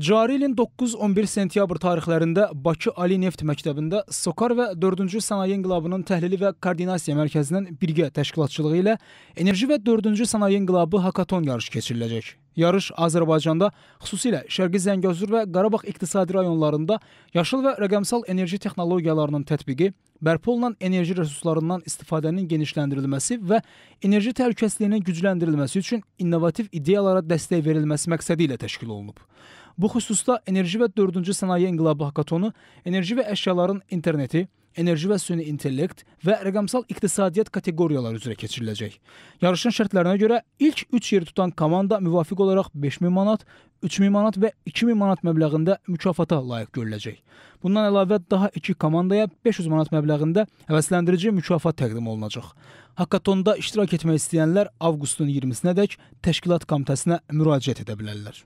Cari ilin 9-11 sentyabr tarixlərində Bakı Ali Neft Məktəbində SOCAR və 4-cü Sənaye İnqilabının Təhlili və Koordinasiya Mərkəzinin birgə təşkilatçılığı ilə Enerji və 4-cü Sənaye İnqilabı Hakaton yarışı keçiriləcək. Yarış Azərbaycanda, xüsusilə Şərqi Zəngəzur və Qarabağ iqtisadi rayonlarında yaşıl və rəqəmsal enerji texnologiyalarının tətbiqi, bərpa olunan enerji resurslarından istifadənin genişləndirilməsi və enerji təhlükəsizliyinin gücləndirilməsi üçün innovativ ideyalara dəstək verilməsi məqsədi ilə təşkil olunub. Bu xüsusda enerji və 4-cü sənaye inqilabı hakatonu, enerji və əşyaların interneti, enerji və süni intellekt və rəqəmsal iqtisadiyyat kateqoriyaları üzrə keçiriləcək. Yarışın şərtlərinə görə ilk 3 yeri tutan komanda müvafiq olaraq 5000 manat, 3000 manat və 2000 manat məbləğində mükafata layiq görüləcək. Bundan əlavə daha 2 komandaya 500 manat məbləğində həvəsləndirici mükafat təqdim olunacaq. Hakatonda iştirak etmək istəyənlər avqustun 20-sinədək təşkilat komitəsinə müraciət edə bilərlər.